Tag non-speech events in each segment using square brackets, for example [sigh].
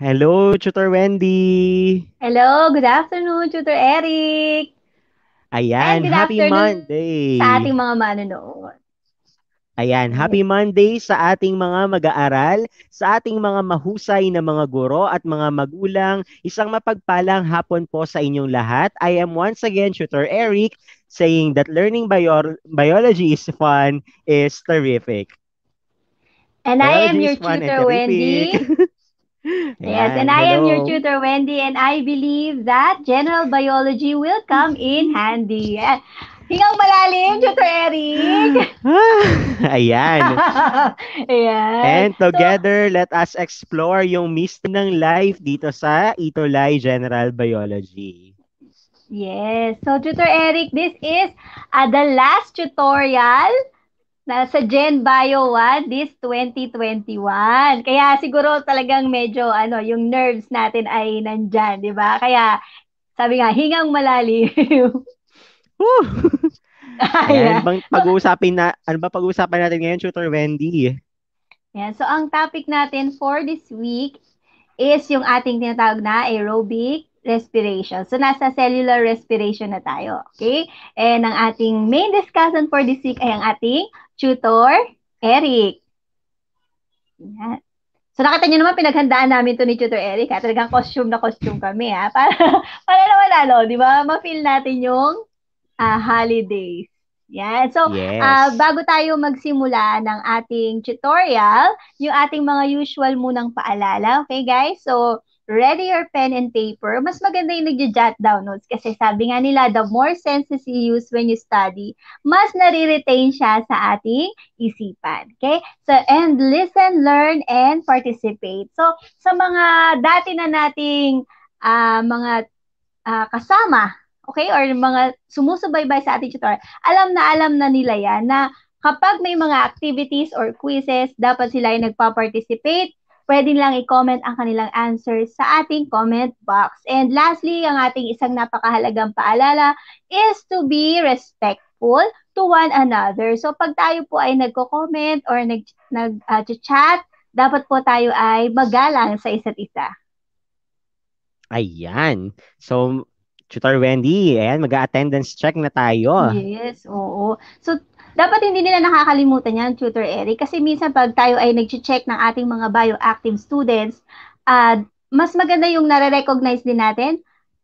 Hello, Tutor Wendy! Hello, good afternoon, Tutor Eric! Ayan, happy Monday! Sa ating mga manonood. Ayan, happy Monday sa ating mga mag-aaral, sa ating mga mahusay na mga guro at mga magulang. Isang mapagpalang hapon po sa inyong lahat. I am once again Tutor Eric saying that learning bio- biology is fun is terrific. And biology I am your tutor Wendy. [laughs] Yes, and I am your tutor, Wendy, and I believe that general biology will come in handy. Hingang eh, malalim, Tutor Eric! Ah, [laughs] ayan. [laughs] Ayan. And together, so, let us explore yung mystery ng life dito sa Itolay General Biology. Yes. So, Tutor Eric, this is uh, the last tutorial nasa Gen Bio 1 this 2021. Kaya siguro talagang medyo ano, yung nerves natin ay nandyan, di ba? Kaya sabi nga, hingang malalim. [laughs] Woo! Ayan, bang pag-uusapin na, ano ba pag-uusapan natin ngayon, Shooter Wendy? Yan, so ang topic natin for this week is yung ating tinatawag na aerobic respiration. So, nasa cellular respiration na tayo. Okay? And ang ating main discussion for this week ay ang ating tutor, Eric. Yan. So nakita niyo naman pinaghandaan namin to ni Tutor Eric. Ha? Talagang costume na costume kami ha. [laughs] Para para naman ano, 'di ba? Ma-feel natin yung uh, holidays. Yeah. So, ah, yes. uh, bago tayo magsimula ng ating tutorial, yung ating mga usual munang paalala. Okay, guys? So, ready your pen and paper, mas maganda yung nag-jot down notes kasi sabi nga nila, the more senses you use when you study, mas nare-retain siya sa ating isipan. Okay? So, and listen, learn, and participate. So, sa mga dati na nating uh, mga uh, kasama, okay, or mga sumusubaybay sa ating tutor, alam na alam na nila yan na kapag may mga activities or quizzes, dapat sila ay nagpa-participate pwede lang i-comment ang kanilang answers sa ating comment box. And lastly, ang ating isang napakahalagang paalala is to be respectful to one another. So pag tayo po ay nagko-comment or nag, nag uh, ah, chat, dapat po tayo ay magalang sa isa't isa. Ayan. So, Tutor Wendy, ayan, mag attendance check na tayo. Yes, oo. So, dapat hindi nila nakakalimutan yan, Tutor Eric, kasi minsan pag tayo ay nag-check ng ating mga bioactive students, uh, mas maganda yung nare-recognize din natin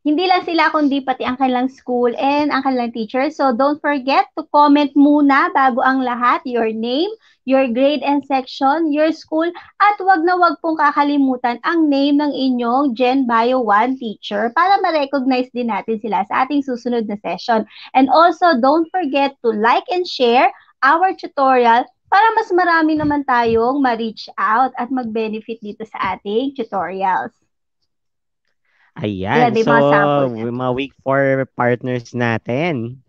hindi lang sila kundi pati ang kanilang school and ang kanilang teacher. So don't forget to comment muna bago ang lahat, your name, your grade and section, your school, at wag na wag pong kakalimutan ang name ng inyong Gen Bio 1 teacher para ma-recognize din natin sila sa ating susunod na session. And also, don't forget to like and share our tutorial para mas marami naman tayong ma-reach out at mag-benefit dito sa ating tutorials. Ayan. Sila so, mga, week 4 partners natin.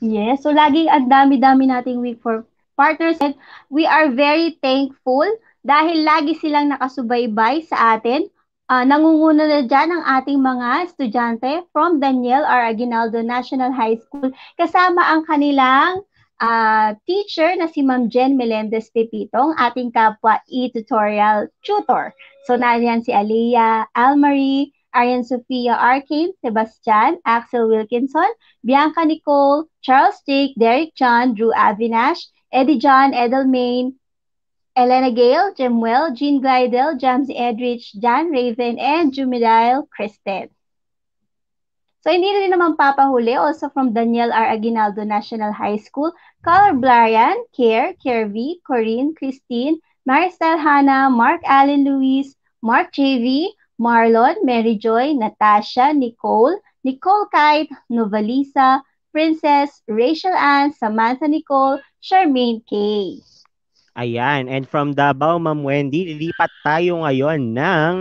Yes. So, laging ang dami-dami nating week 4 partners. And we are very thankful dahil lagi silang nakasubaybay sa atin. Uh, nangunguna na dyan ang ating mga estudyante from Daniel R. Aguinaldo National High School kasama ang kanilang uh, teacher na si Ma'am Jen Melendez Pepitong, ating kapwa e-tutorial tutor. So, nariyan si Alea, Almarie, Arian Sophia Arcade, Sebastian, Axel Wilkinson, Bianca Nicole, Charles Jake, Derek John, Drew Avinash, Eddie John, Edelmain, Elena Gale, Jemuel, Jean Glidel, James Edrich, Jan Raven, and Jumidile Kristen. So, hindi na rin naman papahuli, also from Daniel R. Aguinaldo National High School, Color Blarian, Care, Kervy, Corinne, Christine, Maristel Hanna, Mark Allen Luis, Mark JV, Marlon, Mary Joy, Natasha, Nicole, Nicole Kite, Novalisa, Princess, Rachel Ann, Samantha Nicole, Charmaine K. Ayan, and from Davao, Ma'am Wendy, lilipat tayo ngayon ng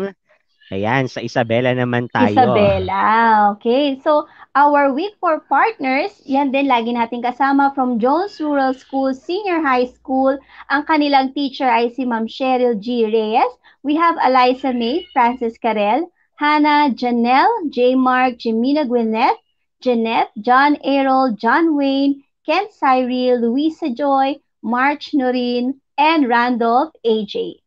Ayan, sa Isabela naman tayo. Isabela, okay. So, our week for partners, yan din lagi natin kasama from Jones Rural School Senior High School. Ang kanilang teacher ay si Ma'am Cheryl G. Reyes. We have Eliza May, Francis Carel, Hannah, Janelle, J. Mark, Jimena Gwyneth, Jeanette, John Errol, John Wayne, Ken Cyril, Luisa Joy, March Norin, and Randolph A.J.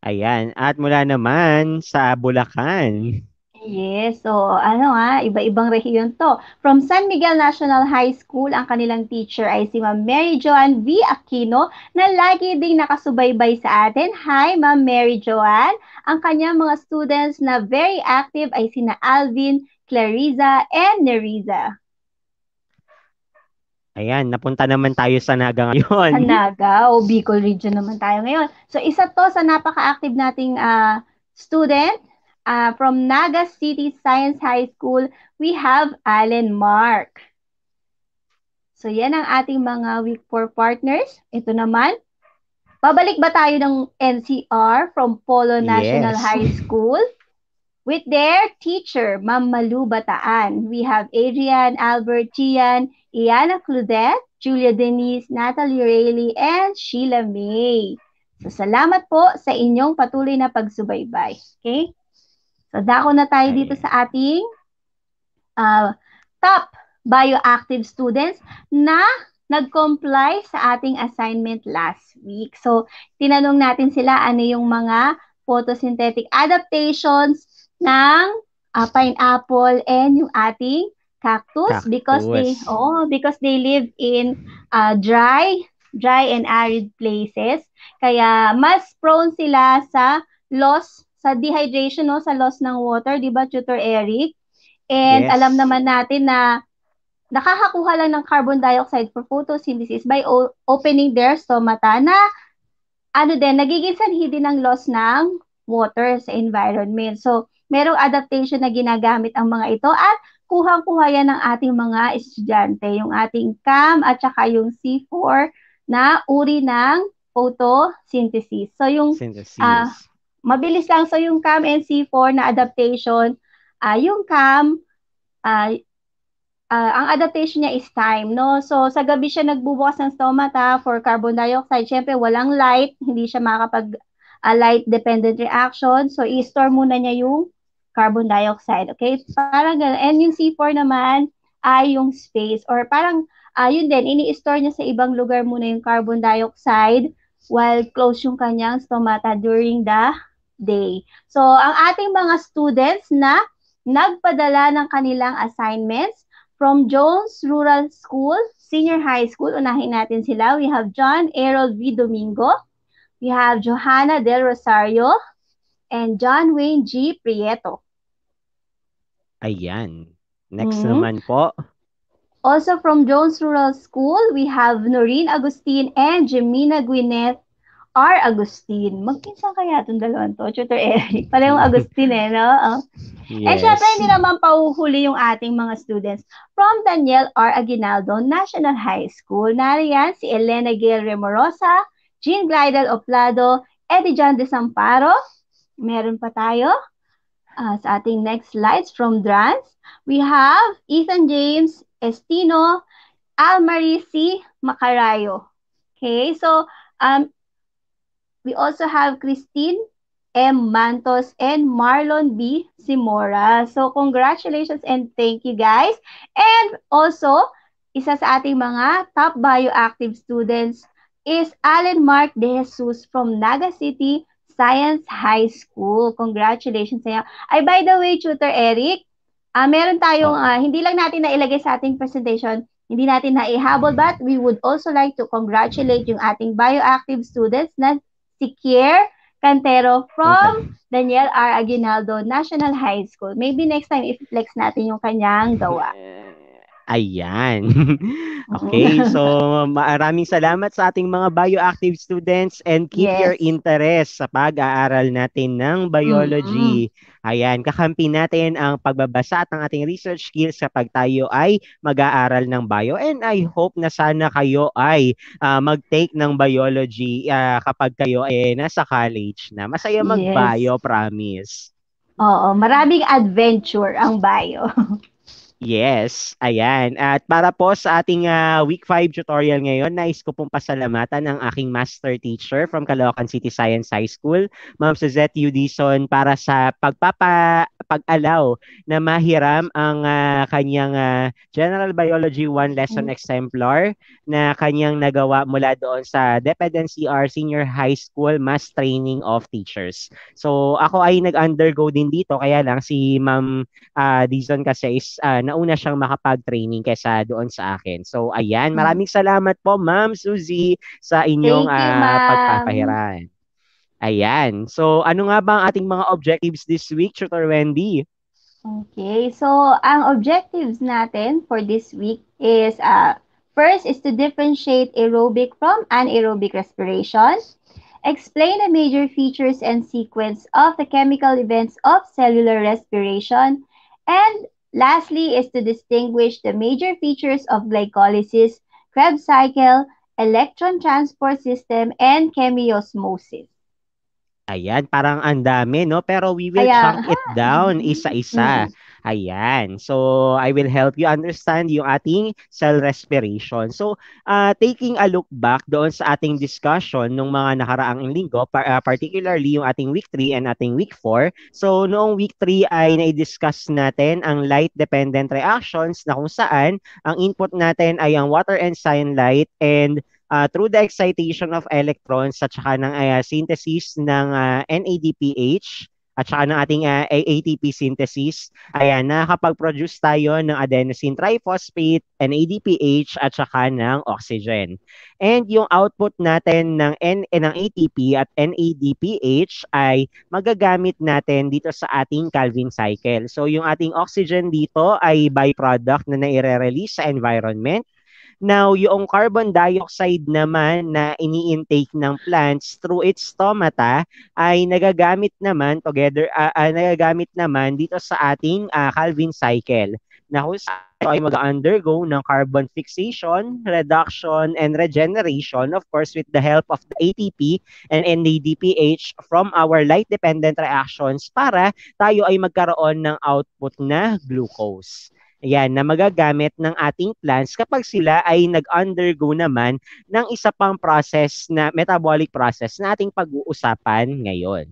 Ayan. At mula naman sa Bulacan. Yes, so ano ha, iba-ibang rehiyon to. From San Miguel National High School, ang kanilang teacher ay si Ma'am Mary Joan V. Aquino na lagi ding nakasubaybay sa atin. Hi, Ma'am Mary Joan. Ang kanyang mga students na very active ay sina Alvin, Clariza, and Neriza. Ayan, napunta naman tayo sa Naga ngayon. Sa Naga o Bicol region naman tayo ngayon. So isa to sa napaka-active nating uh, student uh, from Naga City Science High School. We have Allen Mark. So yan ang ating mga week 4 partners. Ito naman, babalik ba tayo ng NCR from Polo National yes. High School? With their teacher, Ma'am Malu Bataan, we have Adrian, Albert, Gian, Iana Claudette, Julia Denise, Natalie Rayleigh, and Sheila May. So, salamat po sa inyong patuloy na pagsubaybay. Okay? So, dako na tayo dito sa ating uh, top bioactive students na nag-comply sa ating assignment last week. So, tinanong natin sila ano yung mga photosynthetic adaptations ng uh, pineapple and yung ating Cactus, Cactus. because they oh, because they live in uh, dry, dry and arid places. Kaya mas prone sila sa loss sa dehydration no, sa loss ng water, 'di ba, Tutor Eric? And yes. alam naman natin na nakakakuha lang ng carbon dioxide for photosynthesis by o- opening their stomata na ano din, nagiging sanhi din ng loss ng water sa environment. So, merong adaptation na ginagamit ang mga ito at kuhang-kuha yan ng ating mga estudyante, yung ating CAM at saka yung C4 na uri ng photosynthesis. So yung Synthesis. Uh, mabilis lang so yung CAM and C4 na adaptation, uh, yung CAM uh, ah, uh, ang adaptation niya is time, no? So sa gabi siya nagbubukas ng stomata for carbon dioxide. Syempre walang light, hindi siya makakapag light dependent reaction. So i-store muna niya yung carbon dioxide. Okay? Parang ganun. And yung C4 naman ay yung space or parang uh, yun din, ini-store niya sa ibang lugar muna yung carbon dioxide while close yung kanyang stomata during the day. So, ang ating mga students na nagpadala ng kanilang assignments from Jones Rural School, Senior High School, unahin natin sila. We have John Errol V. Domingo. We have Johanna Del Rosario, and John Wayne G. Prieto. Ayan. Next mm-hmm. naman po. Also from Jones Rural School, we have Noreen Agustin and Jemina Gwyneth R. Agustin. Magpinsan kaya itong dalawang to, Tutor Eric. Parehong [laughs] Agustin eh, no? Uh. Yes. And syempre, hindi naman pauhuli yung ating mga students. From Daniel R. Aguinaldo, National High School. Nariyan si Elena Gail Remorosa, Jean Glidel Oplado, Eddie John Desamparo, meron pa tayo uh, sa ating next slides from Drans. We have Ethan James Estino Almarisi Macarayo. Okay, so um, we also have Christine M. Mantos and Marlon B. Simora. So, congratulations and thank you guys. And also, isa sa ating mga top bioactive students is Alan Mark De Jesus from Naga City, Science High School. Congratulations sa iyo. Ay, by the way, Tutor Eric, uh, meron tayong, uh, hindi lang natin nailagay sa ating presentation, hindi natin naihabol, but we would also like to congratulate yung ating bioactive students na si Kier Cantero from Daniel R. Aguinaldo National High School. Maybe next time, i-flex natin yung kanyang gawa. Ayan. [laughs] okay, so maraming salamat sa ating mga bioactive students and keep yes. your interest sa pag-aaral natin ng biology. Mm-hmm. Ayan, kakampi natin ang pagbabasa at ang ating research skills kapag tayo ay mag-aaral ng bio. And I hope na sana kayo ay uh, mag-take ng biology uh, kapag kayo ay nasa college na. Masaya mag-bio, yes. promise. Oo, maraming adventure ang bio. [laughs] Yes, ayan. At para po sa ating uh, week 5 tutorial ngayon, nais ko pong pasalamatan ang aking master teacher from Caloocan City Science High School, Ma'am Suzette Udison, para sa pagpapa pag-allow na mahiram ang uh, kanyang uh, General Biology 1 lesson mm. exemplar na kanyang nagawa mula doon sa DepEdNCR Senior High School Mass Training of Teachers. So ako ay nag-undergo din dito kaya lang si Ma'am uh, Dizon kasi is uh, nauna siyang makapag-training kaysa doon sa akin. So, ayan. Hmm. Maraming salamat po, Ma'am Suzy, sa inyong Thank you, uh, ah, pagpapahiran. Ayan. So, ano nga ba ang ating mga objectives this week, Tutor Wendy? Okay. So, ang objectives natin for this week is uh, first is to differentiate aerobic from anaerobic respiration. Explain the major features and sequence of the chemical events of cellular respiration and Lastly is to distinguish the major features of glycolysis, Krebs cycle, electron transport system, and chemiosmosis. Ayan, parang ang dami, no? Pero we will Ayan. chunk it down isa-isa. Mm-hmm. Ayan. So, I will help you understand yung ating cell respiration. So, uh, taking a look back doon sa ating discussion nung mga nakaraang linggo, par- uh, particularly yung ating week 3 and ating week 4. So, noong week 3 ay na-discuss natin ang light-dependent reactions na kung saan ang input natin ay ang water and sunlight and uh, through the excitation of electrons at saka ng uh, synthesis ng uh, NADPH at saka ng ating uh, ah, ATP synthesis. Ayan, nakakapag-produce tayo ng adenosine triphosphate, NADPH, at saka ng oxygen. And yung output natin ng, N- eh, ng ATP at NADPH ay magagamit natin dito sa ating Calvin cycle. So yung ating oxygen dito ay byproduct na naire-release sa environment Now, yung carbon dioxide naman na ini-intake ng plants through its stomata ay nagagamit naman together uh, uh, nagagamit naman dito sa ating uh, Calvin cycle na kung ay mag-undergo ng carbon fixation, reduction, and regeneration, of course, with the help of the ATP and NADPH from our light-dependent reactions para tayo ay magkaroon ng output na glucose. Ayan, na magagamit ng ating plants kapag sila ay nag-undergo naman ng isa pang process na metabolic process na ating pag-uusapan ngayon.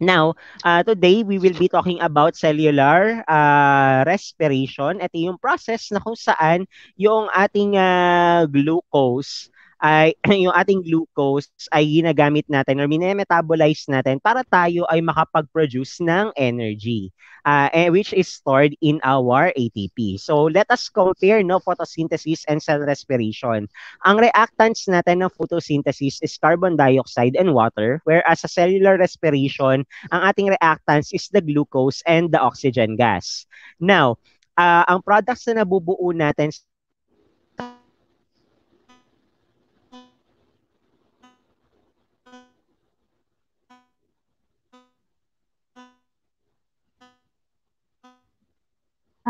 Now, uh, today we will be talking about cellular uh, respiration. Ito yung process na kung saan yung ating uh, glucose ay [clears throat] yung ating glucose ay ginagamit natin or minemetabolize natin para tayo ay makapag-produce ng energy uh, which is stored in our ATP. So let us compare no photosynthesis and cell respiration. Ang reactants natin ng photosynthesis is carbon dioxide and water whereas sa cellular respiration ang ating reactants is the glucose and the oxygen gas. Now, uh, ang products na nabubuo natin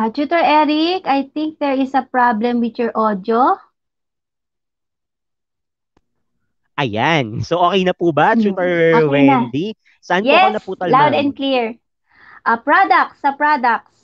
Uh, Tutor Eric, I think there is a problem with your audio. Ayan. So, okay na po ba, mm-hmm. Tutor okay Wendy? Na. Saan yes, po ka naputol? loud and clear. Uh, products, sa products.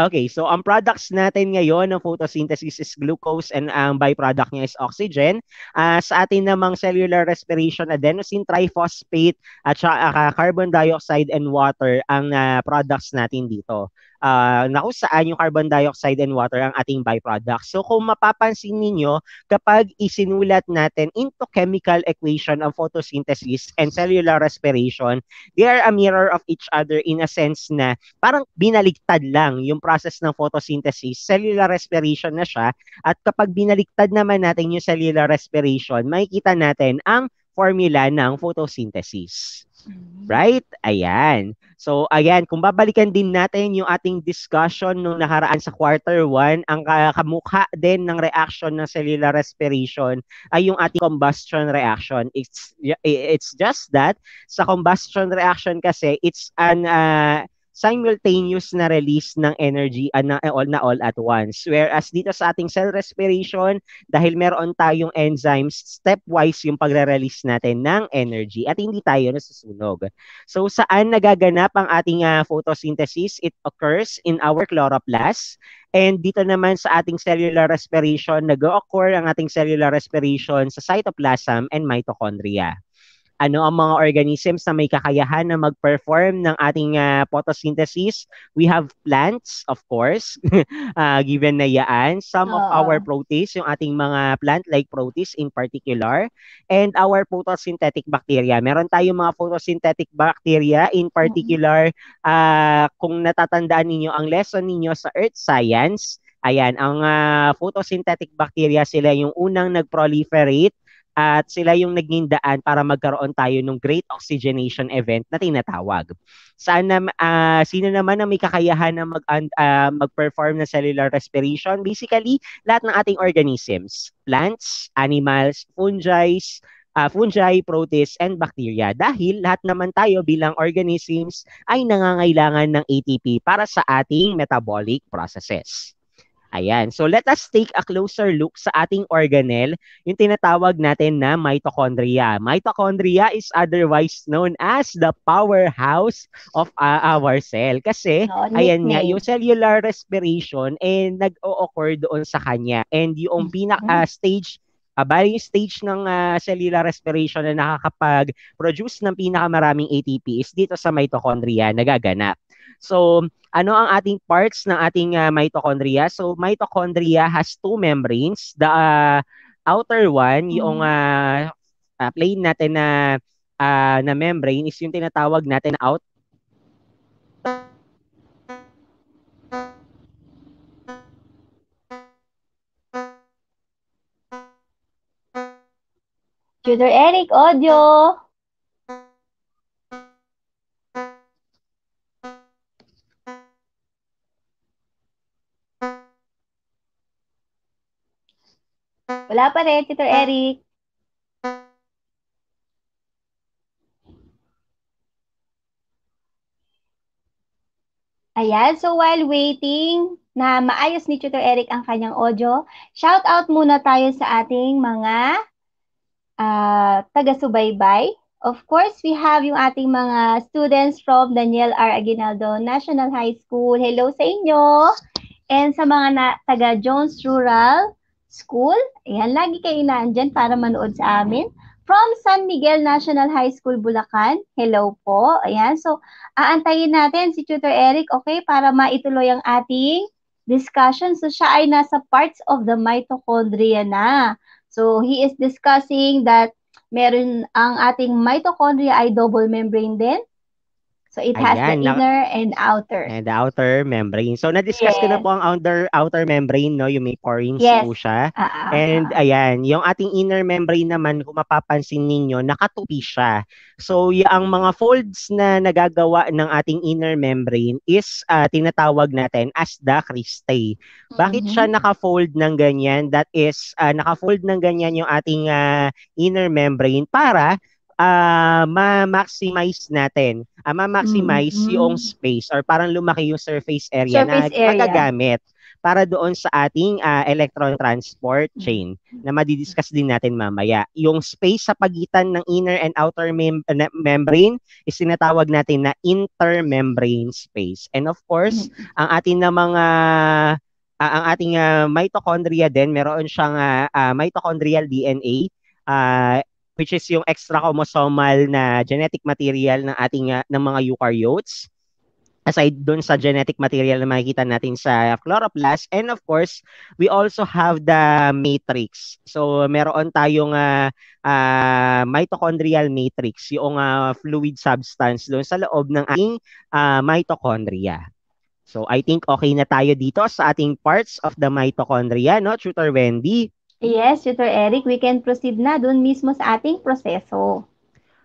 Okay, so ang products natin ngayon ng photosynthesis is glucose and ang um, byproduct niya is oxygen. Uh, sa atin namang cellular respiration, adenosine triphosphate at uh, carbon dioxide and water ang uh, products natin dito uh, ah, na kung saan yung carbon dioxide and water ang ating byproducts. So kung mapapansin ninyo, kapag isinulat natin into chemical equation ang photosynthesis and cellular respiration, they are a mirror of each other in a sense na parang binaligtad lang yung process ng photosynthesis. Cellular respiration na siya at kapag binaligtad naman natin yung cellular respiration, makikita natin ang formula ng photosynthesis. Mm-hmm. Right? Ayan. So, ayan, kung babalikan din natin yung ating discussion nung nakaraan sa quarter 1, ang kamukha din ng reaction ng cellular respiration ay yung ating combustion reaction. It's it's just that sa combustion reaction kasi it's an uh, simultaneous na release ng energy uh, na, eh, all na all at once. Whereas dito sa ating cell respiration, dahil meron tayong enzymes, stepwise yung pagre-release natin ng energy at hindi tayo nasusunog. So saan nagaganap ang ating uh, photosynthesis? It occurs in our chloroplast And dito naman sa ating cellular respiration, nag-occur ang ating cellular respiration sa cytoplasm and mitochondria ano ang mga organisms na may kakayahan na mag-perform ng ating uh, photosynthesis. We have plants, of course, uh, [laughs] given na yaan. Some of our protists, yung ating mga plant-like protists in particular, and our photosynthetic bacteria. Meron tayong mga photosynthetic bacteria in particular, uh, kung natatandaan ninyo ang lesson ninyo sa earth science, Ayan, ang uh, photosynthetic bacteria sila yung unang nag-proliferate at sila yung naging daan para magkaroon tayo ng Great Oxygenation Event na tinatawag. Sana uh, ah, sino naman na may kakayahan na mag uh, mag-perform ng cellular respiration? Basically, lahat ng ating organisms, plants, animals, fungi, uh, fungi, protists, and bacteria dahil lahat naman tayo bilang organisms ay nangangailangan ng ATP para sa ating metabolic processes. Ayan. So let us take a closer look sa ating organelle, yung tinatawag natin na mitochondria. Mitochondria is otherwise known as the powerhouse of uh, our cell. Kasi, oh, ayan nga, yung cellular respiration eh, nag-o-occur doon sa kanya. And yung pinaka-stage mm-hmm. uh, ah, yung stage ng uh, cellular respiration na nakakapag-produce ng pinakamaraming ATP is dito sa mitochondria nagaganap. So, ano ang ating parts ng ating uh, mitochondria? So, mitochondria has two membranes. The uh, outer one, yung uh, uh, plane natin na uh, na membrane is yung tinatawag natin na out Tutor Eric, audio! Wala pa rin, Tito ah. Eric. Ayan, so while waiting na maayos ni Tutor Eric ang kanyang audio, shout out muna tayo sa ating mga uh, taga-subaybay. Of course, we have yung ating mga students from Daniel R. Aguinaldo National High School. Hello sa inyo! And sa mga na- taga Jones Rural School. Ayan, lagi kayo naandyan para manood sa amin. From San Miguel National High School, Bulacan. Hello po. Ayan, so aantayin natin si Tutor Eric, okay, para maituloy ang ating discussion. So siya ay nasa parts of the mitochondria na. So he is discussing that meron ang ating mitochondria ay double membrane din So it has Ayan, the inner na- and outer. And the outer membrane. So na-discuss yes. ko na po ang outer outer membrane, no, yung may porins yes. po siya. Uh-uh. And ayan, yung ating inner membrane naman, kung mapapansin ninyo, nakatupi siya. So yung ang mga folds na nagagawa ng ating inner membrane is uh, tinatawag natin as the cristae. Bakit mm-hmm. siya naka-fold ng ganyan? That is uh, naka-fold ng ganyan yung ating uh, inner membrane para uh, ma-maximize natin, uh, ma-maximize mm-hmm. yung space or parang lumaki yung surface area surface na magagamit para doon sa ating uh, electron transport mm-hmm. chain na madidiscuss din natin mamaya. Yung space sa pagitan ng inner and outer mem- membrane is sinatawag natin na intermembrane space. And of course, mm-hmm. ang ating na mga uh, ang ating uh, mitochondria din, meron siyang uh, uh, mitochondrial DNA. Uh, which is yung extra chromosomal na genetic material ng ating uh, ng mga eukaryotes aside doon sa genetic material na makikita natin sa chloroplast and of course we also have the matrix so meron tayong uh, uh, mitochondrial matrix yung uh, fluid substance doon sa loob ng ating uh, mitochondria so i think okay na tayo dito sa ating parts of the mitochondria no tutor Wendy Yes, Tutor Eric, we can proceed na dun mismo sa ating proseso.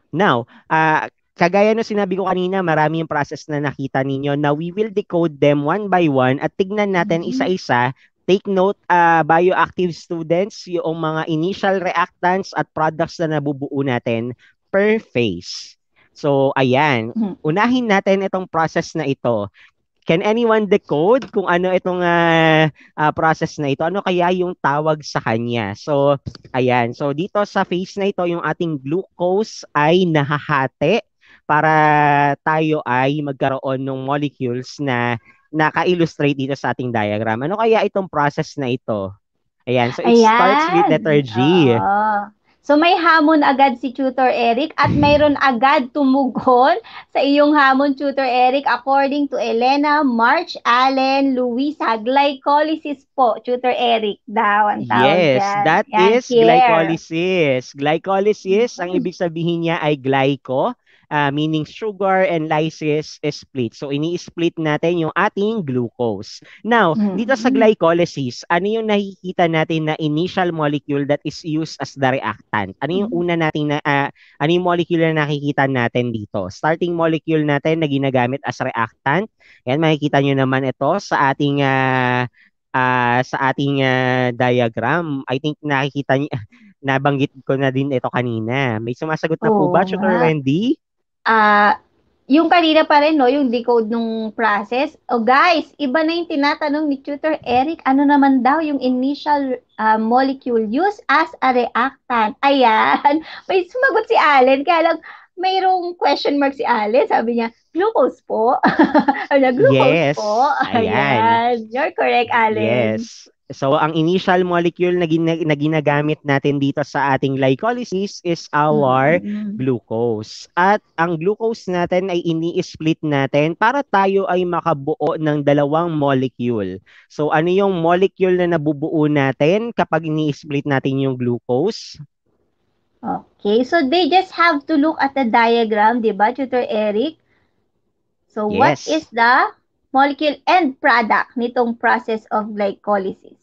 Now, uh, kagaya ng sinabi ko kanina, marami yung process na nakita ninyo na we will decode them one by one at tignan natin mm-hmm. isa-isa Take note, uh, bioactive students, yung mga initial reactants at products na nabubuo natin per phase. So, ayan. Mm-hmm. Unahin natin itong process na ito. Can anyone decode kung ano itong uh, uh, process na ito? Ano kaya yung tawag sa kanya? So, ayan. So, dito sa face na ito, yung ating glucose ay nahahati para tayo ay magkaroon ng molecules na naka-illustrate dito sa ating diagram. Ano kaya itong process na ito? Ayan. So, it Ayan. starts with letter G. Oh. So may hamon agad si Tutor Eric at mayroon agad tumugon sa iyong hamon, Tutor Eric, according to Elena March Allen Luisa. Glycolysis po, Tutor Eric daw ang Yes, yan. that yan, is here. glycolysis. Glycolysis, ang [laughs] ibig sabihin niya ay glyco uh, meaning sugar and lysis split. So ini-split natin yung ating glucose. Now, mm-hmm. dito sa mm-hmm. glycolysis, ano yung nakikita natin na initial molecule that is used as the reactant? Ano yung mm-hmm. una nating na uh, ano yung molecule na nakikita natin dito? Starting molecule natin na ginagamit as reactant. Yan makikita niyo naman ito sa ating uh, uh, sa ating uh, diagram. I think nakikita niyo [laughs] nabanggit ko na din ito kanina. May sumasagot na oh, po ba, Tutor Wendy? Ah, uh, yung kanina pa rin, no, yung decode nung process. Oh, guys, iba na yung tinatanong ni Tutor Eric. Ano naman daw yung initial uh, molecule used as a reactant? Ayan. [laughs] May sumagot si Allen. Kaya lang, mayroong question mark si Allen. Sabi niya, glucose po. [laughs] Sabi niya, glucose yes. po. [laughs] Ayan. Ayan. You're correct, Allen. Yes. So, ang initial molecule na, gin- na ginagamit natin dito sa ating glycolysis is our mm-hmm. glucose. At ang glucose natin ay ini-split natin para tayo ay makabuo ng dalawang molecule. So, ano yung molecule na nabubuo natin kapag ini-split natin yung glucose? Okay, so they just have to look at the diagram, di ba, Tutor Eric? So, yes. what is the molecule and product nitong process of glycolysis.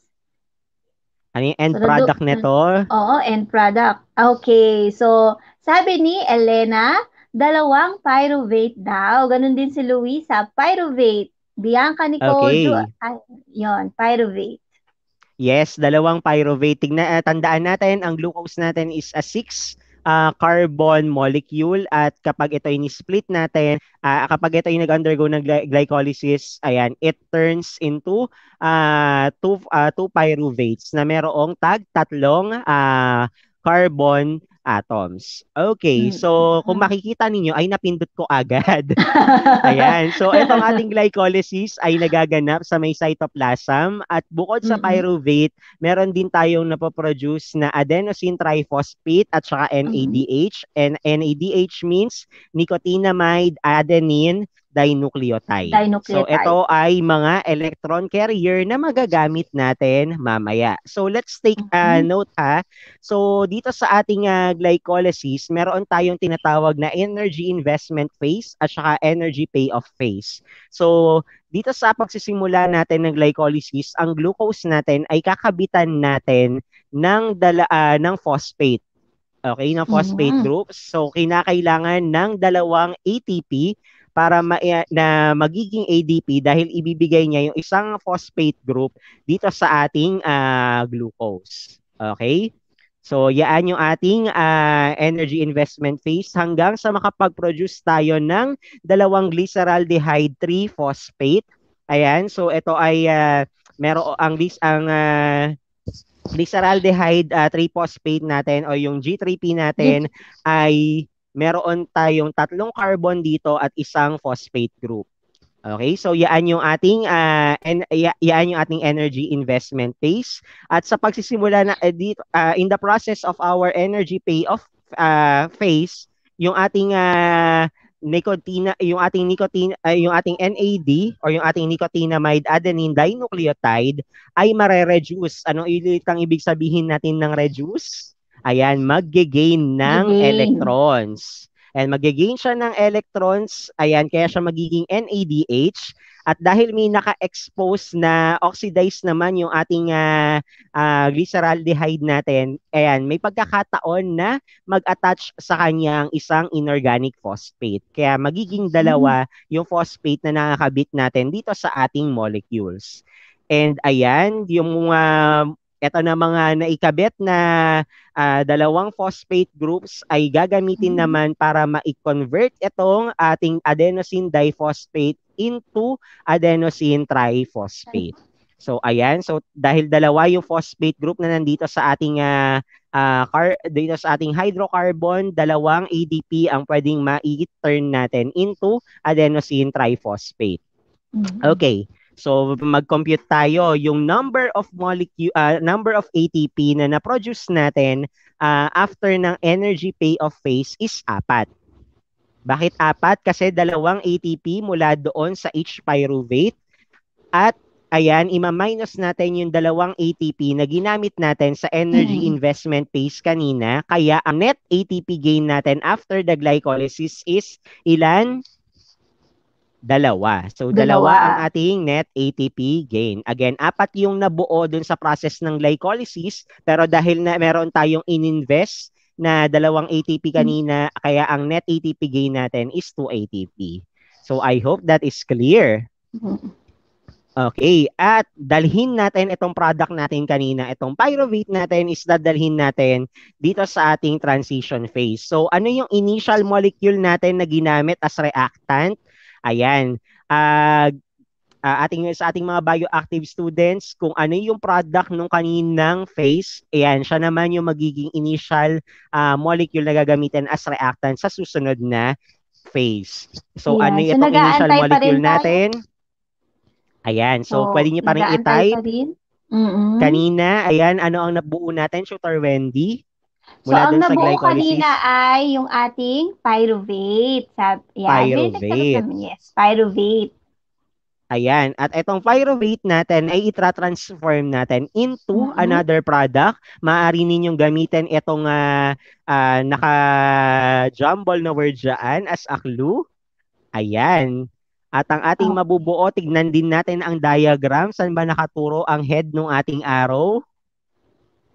Ano yung end so, product nito? Oo, end product. Okay, so sabi ni Elena, dalawang pyruvate daw. Ganun din si Luisa, pyruvate. Bianca Nicole, okay. ay, ah, yun, pyruvate. Yes, dalawang pyruvate. Tignan, ah, tandaan natin, ang glucose natin is a 6 uh, carbon molecule at kapag ito ini split natin, uh, kapag ito ay nag-undergo ng gly- glycolysis, ayan, it turns into uh, two, uh, two pyruvates na merong tag tatlong uh, carbon atoms. Okay, so kung makikita ninyo ay napindot ko agad. [laughs] Ayan. So itong ating glycolysis ay nagaganap sa may cytoplasm at bukod sa pyruvate, meron din tayong napoproduce na adenosine triphosphate at saka NADH. And NADH means nicotinamide adenine dinucleotide. dinucleotide. So ito ay mga electron carrier na magagamit natin mamaya. So let's take a uh, mm-hmm. note ha. So dito sa ating uh, glycolysis, meron tayong tinatawag na energy investment phase at saka energy payoff phase. So dito sa pagsisimula natin ng glycolysis, ang glucose natin ay kakabitan natin ng dala, uh, ng phosphate Okay, ng phosphate mm-hmm. groups. So, kinakailangan ng dalawang ATP para ma- na magiging ADP dahil ibibigay niya yung isang phosphate group dito sa ating uh, glucose. Okay? So, yaan yung ating uh, energy investment phase hanggang sa makapag-produce tayo ng dalawang glyceraldehyde 3-phosphate. Ayan, so ito ay uh, ah, meron ang ang uh, glyceraldehyde uh, 3-phosphate natin o yung G3P natin ay meron tayong tatlong carbon dito at isang phosphate group. Okay, so yaan yung ating uh, en- yaan yung ating energy investment phase at sa pagsisimula na uh, eh, dito, uh, ah, in the process of our energy payoff uh, phase, yung ating uh, nicotina yung ating nicotine uh, yung ating NAD or yung ating nicotinamide adenine dinucleotide ay marereduce. Ano ilitang ibig sabihin natin ng reduce? ayan, mag-gain ng mm-hmm. electrons. And mag-gain siya ng electrons, ayan, kaya siya magiging NADH. At dahil may naka-expose na oxidize naman yung ating uh, uh, glyceraldehyde natin, ayan, may pagkakataon na mag-attach sa kanya ang isang inorganic phosphate. Kaya magiging hmm. dalawa mm-hmm. yung phosphate na nakakabit natin dito sa ating molecules. And ayan, yung mga uh, ito na mga naikabit na uh, dalawang phosphate groups ay gagamitin hmm. naman para ma-convert itong ating adenosine diphosphate into adenosine triphosphate. So ayan, so dahil dalawa yung phosphate group na nandito sa ating uh, uh, car- dito sa ating hydrocarbon, dalawang ADP ang pwedeng ma-turn natin into adenosine triphosphate. Mm-hmm. Okay. So mag-compute tayo yung number of molecule uh, number of ATP na na-produce natin uh, after ng energy payoff phase is apat. Bakit apat? Kasi dalawang ATP mula doon sa H pyruvate at ayan, ima-minus natin yung dalawang ATP na ginamit natin sa energy mm investment phase kanina. Kaya ang net ATP gain natin after the glycolysis is ilan? Dalawa. So, dalawa, dalawa ang ating net ATP gain. Again, apat yung nabuo dun sa process ng glycolysis, pero dahil na meron tayong ininvest na dalawang ATP hmm. kanina, hmm. kaya ang net ATP gain natin is 2 ATP. So, I hope that is clear. Hmm. Okay, at dalhin natin itong product natin kanina, itong pyruvate natin is dadalhin natin dito sa ating transition phase. So ano yung initial molecule natin na ginamit as reactant? Ayan. Uh, uh, ating sa ating mga bioactive students kung ano yung product nung kaninang phase. Ayan, siya naman yung magiging initial uh, molecule na gagamitin as reactant sa susunod na phase. So yeah. ano yung so, initial molecule natin? Ayan, so oh, pwede niyo pa parang i-type. Pa rin? mm Kanina, ayan, ano ang nabuo natin, Shooter Wendy? Mula so, ang nabuo kanina ay yung ating pyruvate. Sab yeah, pyruvate. Yes, pyruvate. Ayan. At itong pyruvate natin ay itra-transform natin into mm-hmm. another product. Maaari ninyong gamitin itong uh, uh, naka-jumble na word dyan as a clue. Ayan. At ang ating okay. Oh. mabubuo, tignan din natin ang diagram. Saan ba nakaturo ang head ng ating arrow?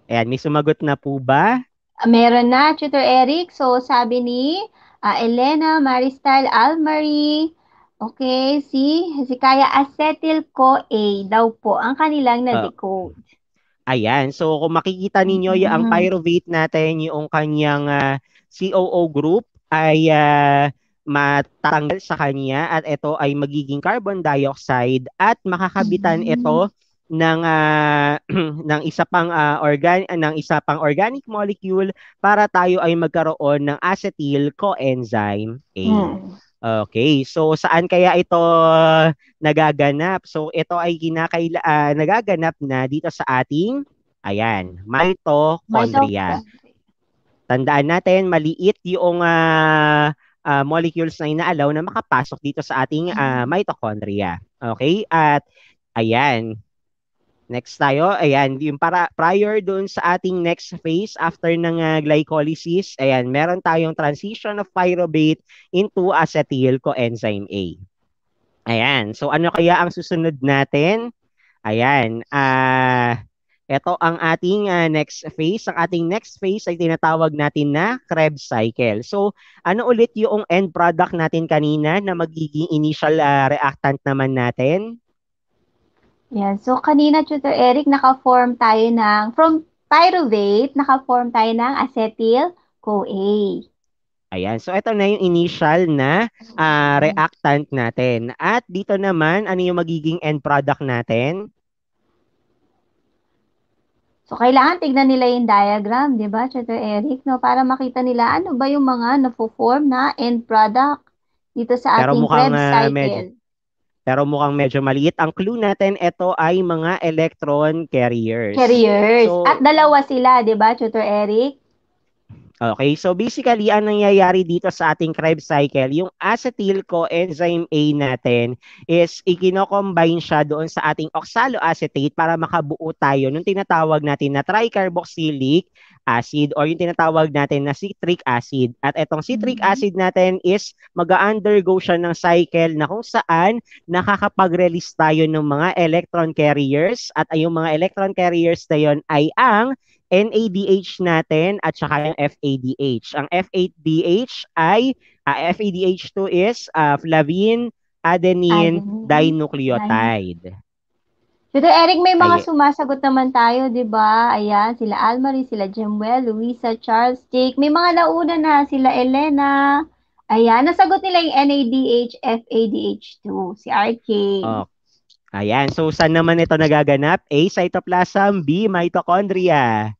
Ayan, may sumagot na po ba? Ah, meron na, Tutor Eric. So, sabi ni uh, Elena Maristyle Almari, okay, si, si Kaya Acetyl-CoA daw po ang kanilang ah, na-decode. Uh, ayan. So, kung makikita ninyo, mm-hmm. yung pyruvate natin, yung kanyang uh, COO group ay uh, matatanggal sa kanya at ito ay magiging carbon dioxide at makakabitan mm-hmm. ito ng uh, [clears throat] ng isa pang uh, organ ah, ng isa pang organic molecule para tayo ay magkaroon ng acetyl coenzyme A. Hmm. Okay, so saan kaya ito nagaganap? So ito ay kinakaila uh, nagaganap na dito sa ating ayan, mitochondria. Tandaan natin maliit yung uh, uh, molecules na inaalaw na makapasok dito sa ating uh, mitochondria. Okay? At ayan, Next tayo, ayan, yung para prior doon sa ating next phase after ng uh, glycolysis, ayan, meron tayong transition of pyruvate into acetyl-coenzyme A. Ayan, so ano kaya ang susunod natin? Ayan, ah, uh, ito ang ating uh, next phase. Ang ating next phase ay tinatawag natin na Krebs cycle. So, ano ulit yung end product natin kanina na magiging initial uh, reactant naman natin? Yan. So, kanina, Tutor Eric, naka-form tayo ng, from pyruvate, naka-form tayo ng acetyl-CoA. Ayan. So, ito na yung initial na uh, reactant natin. At dito naman, ano yung magiging end product natin? So, kailangan tignan nila yung diagram, di ba, Tutor Eric, no? Para makita nila ano ba yung mga na-form na end product dito sa ating Krebs ah, cycle. medyo, pero mukhang medyo maliit. Ang clue natin, ito ay mga electron carriers. Carriers. So, At dalawa sila, di ba, Tutor Eric? Okay, so basically, ang nangyayari dito sa ating Krebs cycle, yung acetyl-coenzyme A natin is ikinocombine siya doon sa ating oxaloacetate para makabuo tayo ng tinatawag natin na tricarboxylic acid or yung tinatawag natin na citric acid. At itong citric mm-hmm. acid natin is mag-undergo siya ng cycle na kung saan nakakapag-release tayo ng mga electron carriers at yung mga electron carriers na yun ay ang NADH natin at saka yung FADH. Ang FADH ay, uh, ah, FADH2 is uh, flavin adenine, adenine dinucleotide. Dito Eric, may mga Ayan. sumasagot naman tayo, di ba? Ayan, sila Almarie, sila Jemuel, Luisa, Charles, Jake. May mga nauna na, sila Elena. Ayan, nasagot nila yung NADH, FADH2, si RK. Okay. Ayan, so saan naman ito nagaganap? A, cytoplasm, B, mitochondria.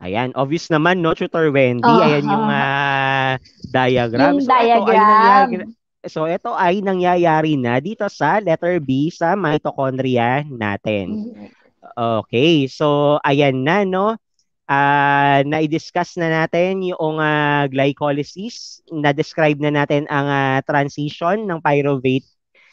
Ayan, obvious naman, no, Tutor Wendy? Uh-huh. Ayan yung uh, diagram. Yung so, diagram. Ito ay nangyayari, so, ito ay nangyayari na dito sa letter B sa mitochondria natin. Okay, so ayan na, no? Uh, ah, na-discuss na natin yung uh, glycolysis, na-describe na natin ang uh, transition ng pyruvate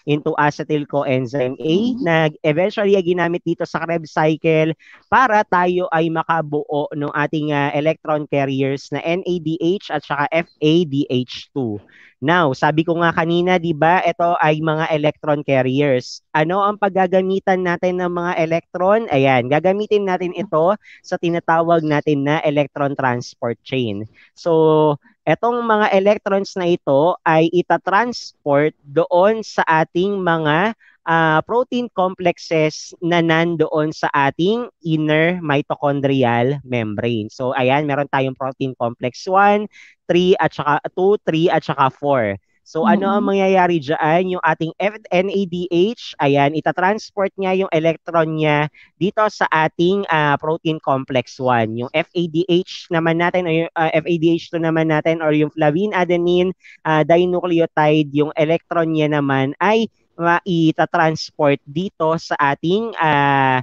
into acetyl coenzyme A mm-hmm. na eventually ay ginamit dito sa Krebs cycle para tayo ay makabuo ng ating uh, electron carriers na NADH at saka FADH2. Now, sabi ko nga kanina, 'di ba, ito ay mga electron carriers. Ano ang paggagamitan natin ng mga electron? Ayan, gagamitin natin ito sa tinatawag natin na electron transport chain. So, Etong mga electrons na ito ay itatransport doon sa ating mga uh, protein complexes na nandoon sa ating inner mitochondrial membrane. So ayan, meron tayong protein complex 1, 3 at saka 2, 3 at saka 4. So mm-hmm. ano ang mangyayari diyan? Yung ating NADH, ayan, itatransport niya yung electron niya dito sa ating uh, protein complex 1. Yung FADH naman natin o yung uh, ah, FADH2 naman natin or yung flavin adenine uh, dinucleotide, yung electron niya naman ay maita-transport dito sa ating uh,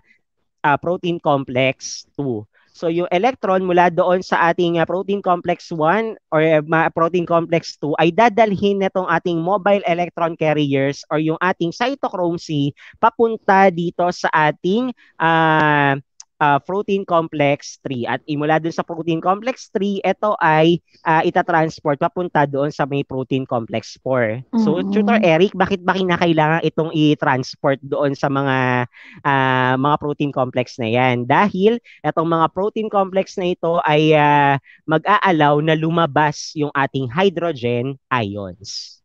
uh, protein complex 2. So yung electron mula doon sa ating uh, protein complex 1 or uh, protein complex 2 ay dadalhin nitong ating mobile electron carriers or yung ating cytochrome C papunta dito sa ating uh, uh, protein complex 3 at imula dun sa protein complex 3 ito ay uh, itatransport papunta doon sa may protein complex 4 mm-hmm. so tutor Eric bakit ba kinakailangan itong i-transport doon sa mga uh, mga protein complex na yan dahil itong mga protein complex na ito ay uh, mag-aalaw na lumabas yung ating hydrogen ions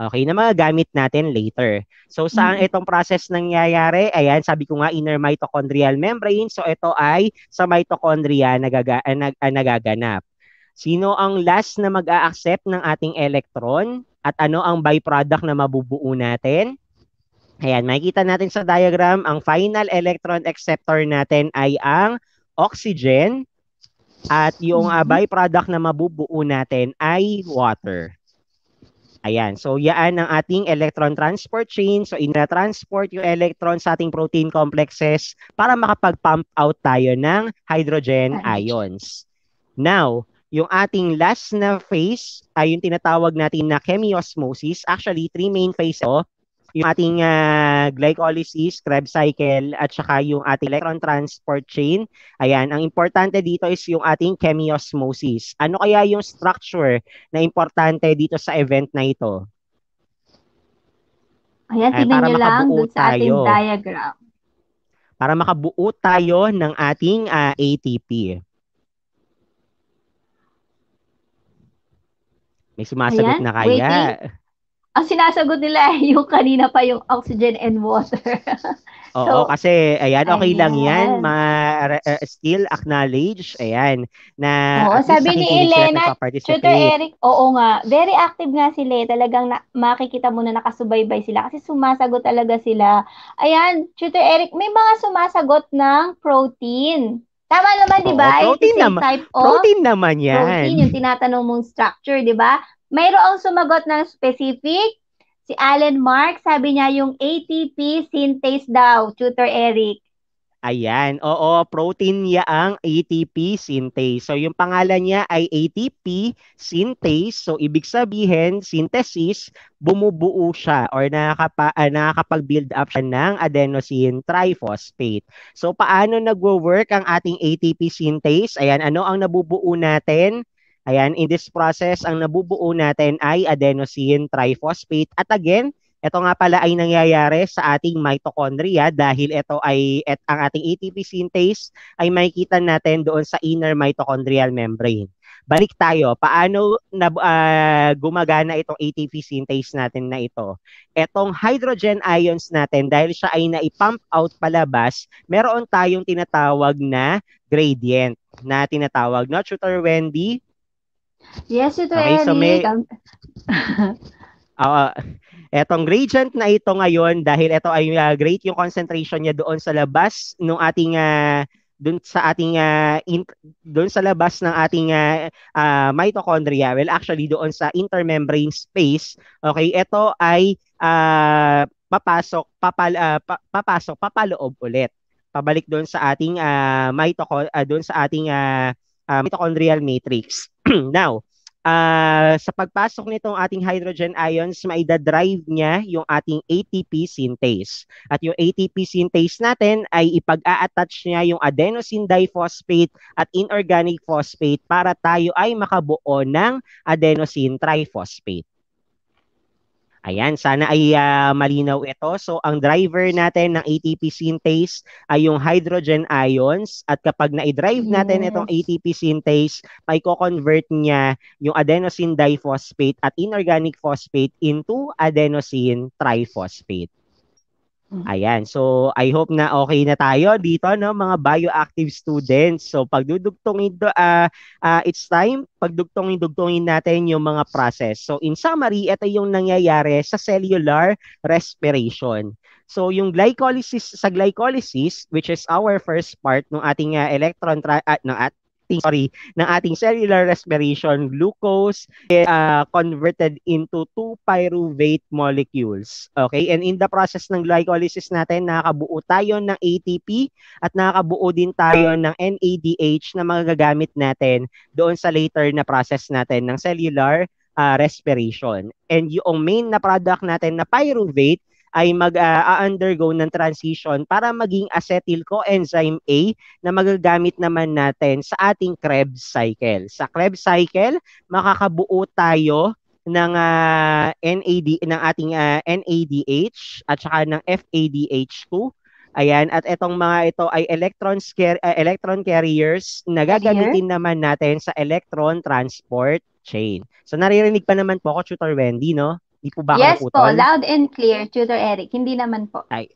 okay, na magagamit natin later. So, saan mm-hmm. itong process nangyayari? Ayan, sabi ko nga, inner mitochondrial membrane. So, ito ay sa mitochondria nagaga, ah, nag, uh, nagaganap. Sino ang last na mag accept ng ating electron? At ano ang byproduct na mabubuo natin? Ayan, makikita natin sa diagram, ang final electron acceptor natin ay ang oxygen at yung uh, byproduct na mabubuo natin ay water. Ayan. So, yaan ang ating electron transport chain. So, ina-transport yung electron sa ating protein complexes para makapag-pump out tayo ng hydrogen ions. Now, yung ating last na phase ay yung tinatawag natin na chemiosmosis. Actually, three main phase ito yung ating uh, glycolysis, Krebs cycle, at saka yung ating electron transport chain. Ayan, ang importante dito is yung ating chemiosmosis. Ano kaya yung structure na importante dito sa event na ito? Ayan, Ayan tignan nyo lang dun sa ating diagram. Para makabuo tayo ng ating uh, ah, ATP. May sumasagot Ayan, na kaya. Waiting ang sinasagot nila [laughs] yung kanina pa yung oxygen and water. [laughs] so, Oo, kasi ayan, okay ayan. lang yan. Ma- uh, still acknowledge, ayan, na Oo, sabi ni Elena, Tutor Eric, oo nga, very active nga sila. Talagang na- makikita mo na nakasubaybay sila kasi sumasagot talaga sila. Ayan, Tutor Eric, may mga sumasagot ng protein. Tama naman, di ba? Protein, naman, type of, protein naman yan. Protein, yung tinatanong mong structure, di ba? Mayroong sumagot ng specific. Si Allen Mark, sabi niya yung ATP synthase daw, Tutor Eric. Ayan, oo, protein niya ang ATP synthase. So yung pangalan niya ay ATP synthase. So ibig sabihin, synthesis, bumubuo siya or nakakapa, uh, nakakapag-build up siya ng adenosine triphosphate. So paano nagwo-work ang ating ATP synthase? Ayan, ano ang nabubuo natin? Ayan, in this process, ang nabubuo natin ay adenosine triphosphate. At again, ito nga pala ay nangyayari sa ating mitochondria dahil ito ay et, ang ating ATP synthase ay makikita natin doon sa inner mitochondrial membrane. Balik tayo, paano na, uh, gumagana itong ATP synthase natin na ito? Etong hydrogen ions natin dahil siya ay naipump out palabas, meron tayong tinatawag na gradient na tinatawag. Not sure, Wendy, Yes, ito, okay, Eric. So may, uh, [laughs] etong gradient na ito ngayon, dahil ito ay uh, ah, great yung concentration niya doon sa labas ng ating uh, ah, doon sa ating uh, in, doon sa labas ng ating uh, uh, mitochondria well actually doon sa intermembrane space okay ito ay uh, papasok papal uh, pa, papasok papaloob ulit pabalik doon sa ating uh, mitochondria uh, doon sa ating uh, uh, um, mitochondrial matrix. [clears throat] Now, uh, sa pagpasok nitong ating hydrogen ions, maida-drive niya yung ating ATP synthase. At yung ATP synthase natin ay ipag-a-attach niya yung adenosine diphosphate at inorganic phosphate para tayo ay makabuo ng adenosine triphosphate. Ayan, sana ay uh, malinaw ito. So, ang driver natin ng ATP synthase ay yung hydrogen ions at kapag na-drive natin yes. itong ATP synthase, may co-convert niya yung adenosine diphosphate at inorganic phosphate into adenosine triphosphate. Mm. Ayan. So, I hope na okay na tayo dito, no, mga bioactive students. So, pagdudugtongin, uh, ah, uh, ah, it's time, pagdugtongin-dugtongin natin yung mga process. So, in summary, ito yung nangyayari sa cellular respiration. So, yung glycolysis, sa glycolysis, which is our first part ng ating uh, electron, tra- uh, no, at ating sorry ng ating cellular respiration glucose uh, converted into two pyruvate molecules. Okay? And in the process ng glycolysis natin, nakakabuo tayo ng ATP at nakakabuo din tayo ng NADH na magagamit natin doon sa later na process natin ng cellular uh, respiration. And yung main na product natin na pyruvate ay mag-undergo ah, uh, ng transition para maging acetyl coenzyme A na magagamit naman natin sa ating Krebs cycle. Sa Krebs cycle, makakabuo tayo ng uh, ah, NAD ng ating uh, ah, NADH at saka ng FADH2 Ayan, at itong mga ito ay electron, car- uh, electron carriers na gagamitin Here? naman natin sa electron transport chain. So naririnig pa naman po ako, Tutor Wendy, no? Hindi po ba yes ako po, loud and clear, Tutor Eric. Hindi naman po. Ay,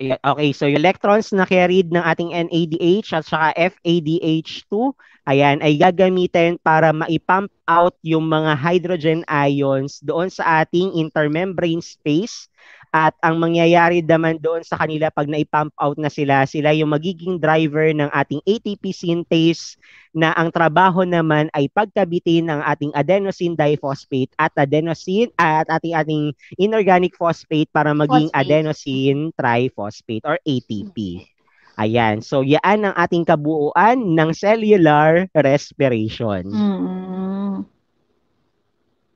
okay, so yung electrons na carried ng ating NADH at saka FADH2, ayan, ay gagamitin para maipump out yung mga hydrogen ions doon sa ating intermembrane space at ang mangyayari naman doon sa kanila pag naipump out na sila, sila yung magiging driver ng ating ATP synthase na ang trabaho naman ay pagkabitin ng ating adenosine diphosphate at adenosine at ating ating inorganic phosphate para maging phosphate. adenosine triphosphate or ATP. Ayan. So, yaan ang ating kabuuan ng cellular respiration. Mm-hmm.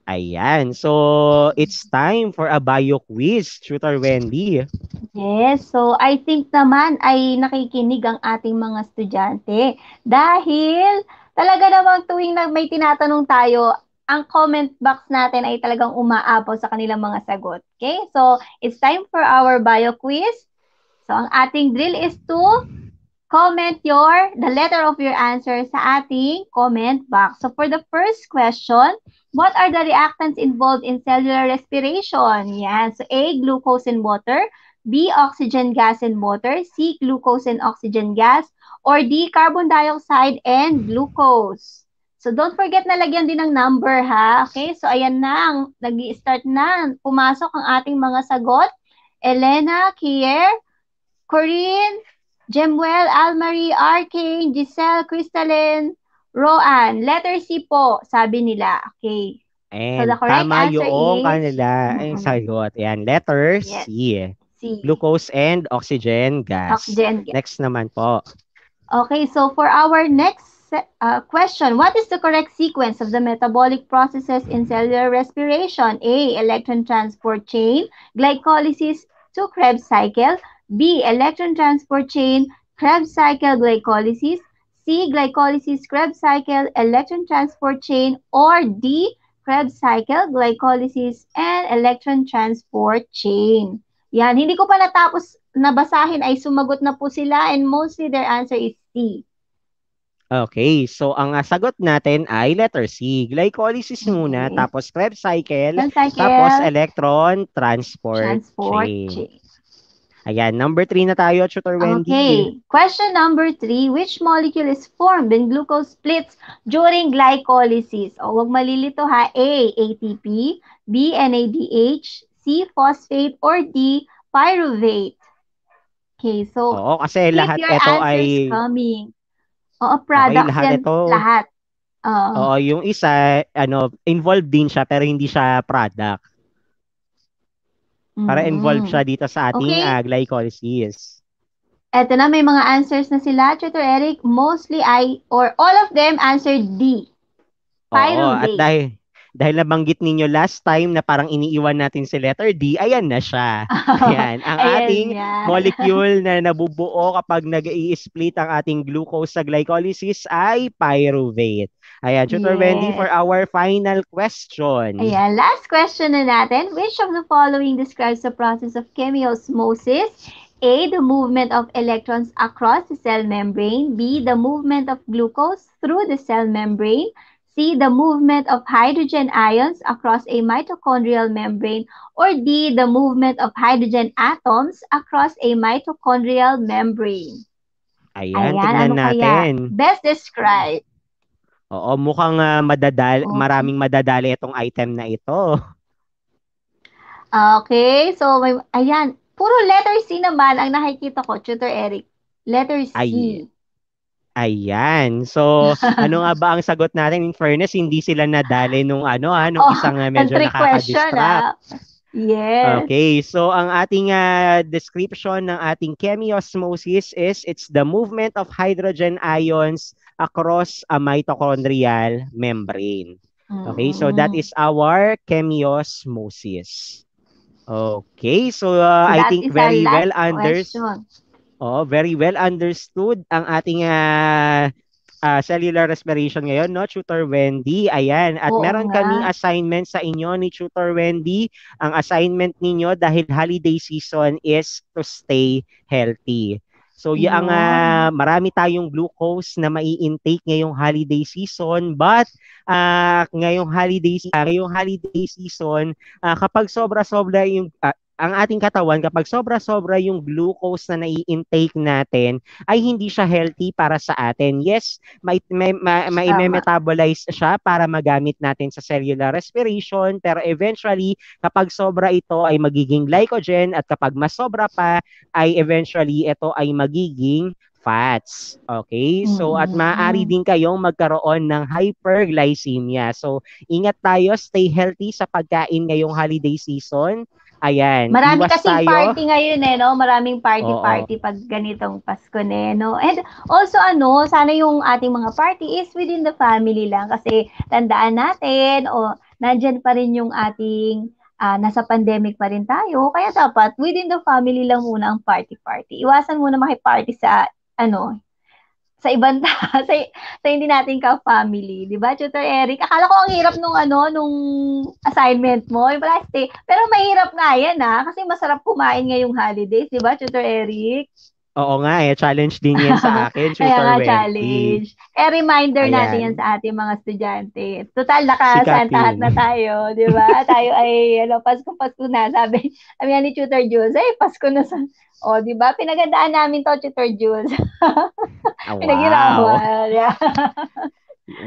Ayan. So, it's time for a bio quiz, Tutor Wendy. Yes. So, I think naman ay nakikinig ang ating mga estudyante dahil talaga namang tuwing na may tinatanong tayo, ang comment box natin ay talagang umaapaw sa kanilang mga sagot. Okay? So, it's time for our bio quiz. So, ang ating drill is to comment your, the letter of your answer sa ating comment box. So, for the first question, What are the reactants involved in cellular respiration? Yan. So A, glucose and water. B, oxygen gas and water. C, glucose and oxygen gas. Or D, carbon dioxide and glucose. So don't forget na lagyan din ng number ha. Okay? So ayan na, ang nag start na. Pumasok ang ating mga sagot. Elena, Kier, Corinne, Jemuel, Almarie, Arcane, Giselle, Crystalline, Roan, letter C po, sabi nila. Okay. And so the correct tama answer yung is... kanila, ay, mm-hmm. sagot. Ayan, letter yes. C. C. Glucose and oxygen gas. Oxygen gas. Next naman po. Okay, so for our next uh, question, what is the correct sequence of the metabolic processes in cellular respiration? A, electron transport chain, glycolysis to Krebs cycle. B, electron transport chain, Krebs cycle glycolysis. C. Glycolysis Krebs cycle, electron transport chain, or D. Krebs cycle, glycolysis, and electron transport chain. Yan, hindi ko pa natapos nabasahin ay sumagot na po sila and mostly their answer is C. Okay, so ang ah, sagot natin ay letter C. Glycolysis muna, okay. tapos Krebs cycle, cycle, tapos electron transport, transport chain. chain. Ayan, number three na tayo, Tutor Wendy. Okay. Question number three, which molecule is formed when glucose splits during glycolysis? O, wag malilito ha. A, ATP. B, NADH. C, phosphate. Or D, pyruvate. Okay, so... Oo, kasi lahat ito ay... coming. Oo, product okay, lahat yan. Ito, lahat. Uh, Oo, yung isa, ano, involved din siya pero hindi siya product. Mm-hmm. involved siya dito sa ating okay. uh, glycolysis. Eto na, may mga answers na sila, Tutor Eric. Mostly I, or all of them answered D. Pyruvate. Oo, at dahil, dahil nabanggit ninyo last time na parang iniiwan natin si letter D, ayan na siya. Oh, [laughs] ayan. Ang ayan ating yan. molecule [laughs] na nabubuo kapag nag i split ang ating glucose sa glycolysis ay pyruvate. Ayan, Tutor yes. Wendy, for our final question. Ayan, last question na natin. Which of the following describes the process of chemiosmosis? A. The movement of electrons across the cell membrane. B. The movement of glucose through the cell membrane. C, the movement of hydrogen ions across a mitochondrial membrane, or D, the movement of hydrogen atoms across a mitochondrial membrane. Ayan, Ayan ano natin. Kaya best describe. Oo, mukhang uh, ah, madadali, okay. Oh. maraming madadali itong item na ito. [laughs] Okay, so may, ayan, puro letter C naman ang nakikita ko, Tutor Eric. Letter C. Ay, ayan. So, [laughs] ano nga ba ang sagot natin? In fairness, hindi sila nadali nung ano, ha, ah, nung oh, isang uh, medyo nakaka-distract. Yes. Okay, so ang ating uh, description ng ating chemiosmosis is it's the movement of hydrogen ions across a mitochondrial membrane. Okay, so that mm. is our chemiosmosis. Okay, so uh, I think very well understood. Oh, very well understood ang ating uh, uh, cellular respiration ngayon, no, Tutor Wendy. Ayan. At Oo meron kaming assignment sa inyo ni Tutor Wendy. Ang assignment ninyo dahil holiday season is to stay healthy. So, yeah. yung uh, marami tayong glucose na mai-intake ngayong holiday season. But, uh, ngayong holiday, uh, ngayong holiday season, uh, kapag sobra-sobra yung, uh, ang ating katawan kapag sobra-sobra yung glucose na nai-intake natin ay hindi siya healthy para sa atin. Yes, may may, may, metabolize siya para magamit natin sa cellular respiration pero eventually kapag sobra ito ay magiging glycogen at kapag mas sobra pa ay eventually ito ay magiging fats. Okay? So, at mm-hmm. maaari din kayong magkaroon ng hyperglycemia. So, ingat tayo, stay healthy sa pagkain ngayong holiday season. Ayan. Marami kasi party ngayon eh, no? Maraming party-party party pag ganitong Pasko eh, no? And also ano, sana yung ating mga party is within the family lang kasi tandaan natin o oh, nandyan pa rin yung ating uh, nasa pandemic pa rin tayo. Kaya dapat within the family lang muna ang party-party. Iwasan muna makiparty sa ano, sa ibang ta, [laughs] sa, sa hindi natin ka-family, di ba? Tutor Eric, akala ko ang hirap nung ano, nung assignment mo, yung plastic. Pero mahirap nga yan, ha? Ah, kasi masarap kumain ngayong holidays, di ba, Tutor Eric? Oo nga eh, challenge din yan sa [laughs] akin, Shooter Kaya nga, challenge. Eh, reminder Ayan. natin yan sa ating mga estudyante. Total, nakasantahat na tayo, di ba? [laughs] tayo ay, ano, Pasko, Pasko na. Sabi, sabi ni Tutor Jules, ay, Pasko na sa... O, oh, di ba? Pinagandaan namin to, Tutor Jules. oh, [laughs] wow. Yeah.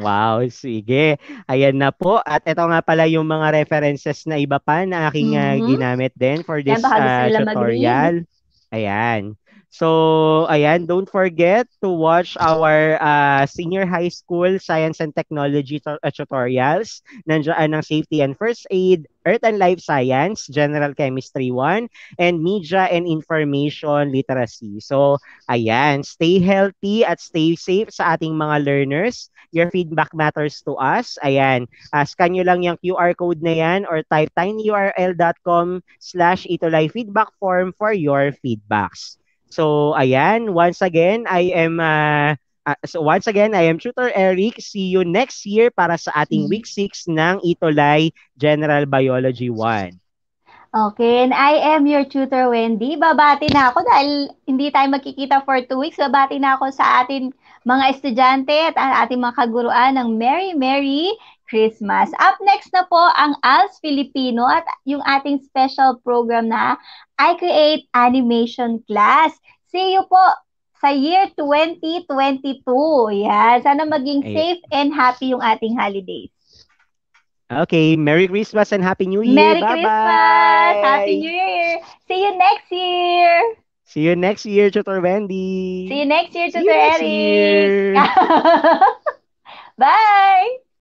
Wow, sige. Ayan na po. At ito nga pala yung mga references na iba pa na aking ah, mm-hmm. ginamit din for this yeah, uh, tutorial. Ayan. So, ayan, don't forget to watch our uh, senior high school science and technology t- ah, tutorials. Nandiyan ang ah, safety and first aid, earth and life science, general chemistry 1, and media and information literacy. So, ayan, stay healthy at stay safe sa ating mga learners. Your feedback matters to us. Ayan, uh, scan nyo lang yung QR code na yan or type tinyurl.com slash itolay feedback form for your feedbacks. So, ayan, once again, I am uh, uh, so once again, I am Tutor Eric. See you next year para sa ating mm. week 6 ng Itolay General Biology 1. Okay, and I am your tutor, Wendy. Babati na ako dahil hindi tayo magkikita for two weeks. Babati na ako sa ating mga estudyante at ating mga kaguruan ng Merry Merry Christmas. Up next na po ang ALS Filipino at yung ating special program na I Create Animation Class. See you po sa year 2022. Yeah, sana maging safe and happy yung ating holidays. Okay, Merry Christmas and Happy New Year. Merry Bye-bye. Christmas, Happy New Year. See you next year. See you next year, Tutor Wendy. See you next year, Tutor Eric. [laughs] Bye.